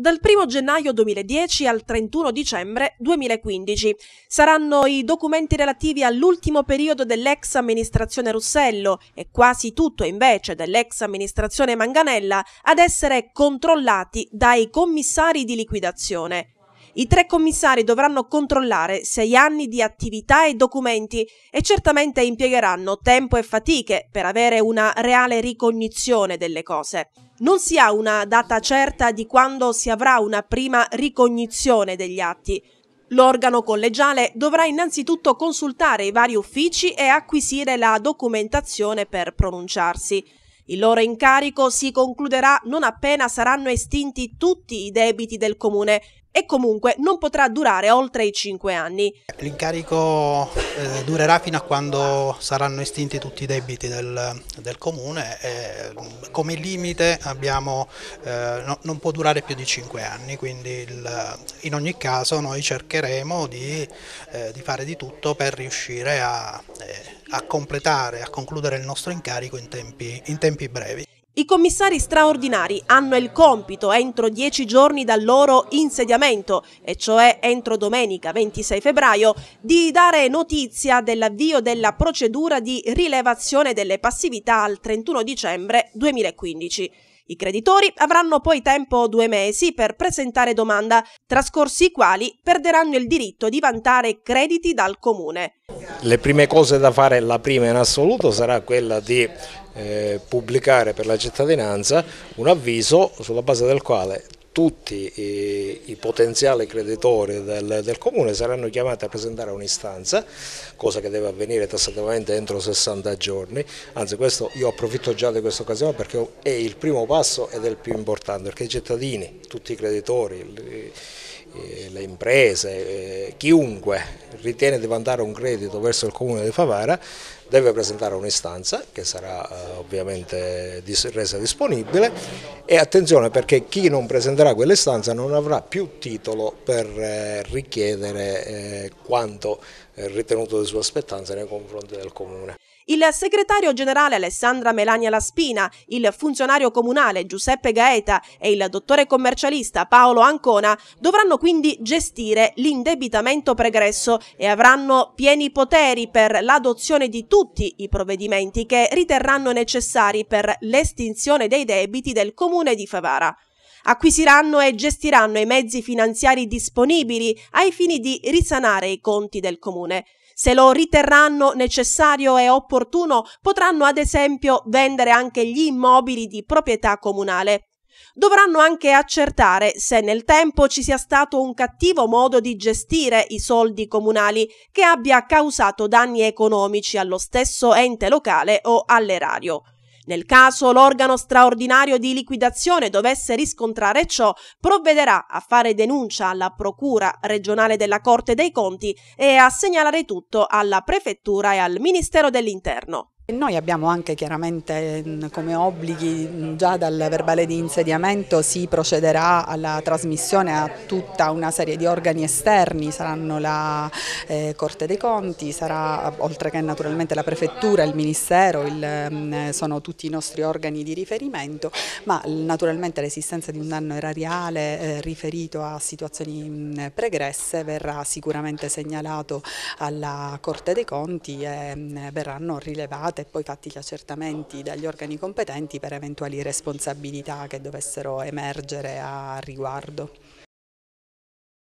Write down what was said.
dal 1 gennaio 2010 al 31 dicembre 2015. Saranno i documenti relativi all'ultimo periodo dell'ex amministrazione Russello e quasi tutto invece dell'ex amministrazione Manganella ad essere controllati dai commissari di liquidazione. I tre commissari dovranno controllare sei anni di attività e documenti e certamente impiegheranno tempo e fatiche per avere una reale ricognizione delle cose. Non si ha una data certa di quando si avrà una prima ricognizione degli atti. L'organo collegiale dovrà innanzitutto consultare i vari uffici e acquisire la documentazione per pronunciarsi. Il loro incarico si concluderà non appena saranno estinti tutti i debiti del comune e comunque non potrà durare oltre i 5 anni. L'incarico eh, durerà fino a quando saranno estinti tutti i debiti del, del comune e mm, come limite abbiamo, eh, no, non può durare più di 5 anni, quindi il, in ogni caso noi cercheremo di, eh, di, fare di tutto per riuscire a, eh, a completare, a concludere il nostro incarico in tempi, in tempi brevi. I commissari straordinari hanno il compito entro dieci giorni dal loro insediamento, e cioè entro domenica 26 febbraio, di dare notizia dell'avvio della procedura di rilevazione delle passività al 31 dicembre 2015. I creditori avranno poi tempo due mesi per presentare domanda, trascorsi i quali perderanno il diritto di vantare crediti dal Comune. Le prime cose da fare, la prima in assoluto, sarà quella di eh, pubblicare per la cittadinanza un avviso sulla base del quale tutti i, i potenziali creditori del, del, Comune saranno chiamati a presentare un'istanza, cosa che deve avvenire tassativamente entro 60 giorni, anzi questo io approfitto già di questa occasione perché è il primo passo ed è il più importante, perché i cittadini, tutti i creditori, le imprese, eh, chiunque ritiene di mandare un credito verso il comune di Favara deve presentare un'istanza che sarà eh, ovviamente resa disponibile e attenzione perché chi non presenterà quell'istanza non avrà più titolo per eh, richiedere eh, quanto eh, ritenuto di sua aspettanza nei confronti del Comune il segretario generale Alessandra Melania Laspina, il funzionario comunale Giuseppe Gaeta e il dottore commercialista Paolo Ancona dovranno quindi gestire l'indebitamento pregresso e avranno pieni poteri per l'adozione di tutti i provvedimenti che riterranno necessari per l'estinzione dei debiti del comune di Favara acquisiranno e gestiranno i mezzi finanziari disponibili ai fini di risanare i conti del comune. Se lo riterranno necessario e opportuno, potranno ad esempio vendere anche gli immobili di proprietà comunale. Dovranno anche accertare se nel tempo ci sia stato un cattivo modo di gestire i soldi comunali che abbia causato danni economici allo stesso ente locale o all'erario. Nel caso l'organo straordinario di liquidazione dovesse riscontrare ciò, provvederà a fare denuncia alla Procura regionale della Corte dei Conti e a segnalare tutto alla Prefettura e al Ministero dell'Interno. Noi abbiamo anche chiaramente mm, come obblighi mm, già dal verbale di insediamento si procederà alla trasmissione a tutta una serie di organi esterni, saranno la eh, Corte dei Conti, sarà oltre che naturalmente la Prefettura, il Ministero, il, mm, sono tutti i nostri organi di riferimento, ma naturalmente l'esistenza di un danno erariale eh, riferito a situazioni mh, pregresse verrà sicuramente segnalato alla Corte dei Conti e mh, verranno rilevate e poi fatti gli accertamenti dagli organi competenti per eventuali responsabilità che dovessero emergere a riguardo.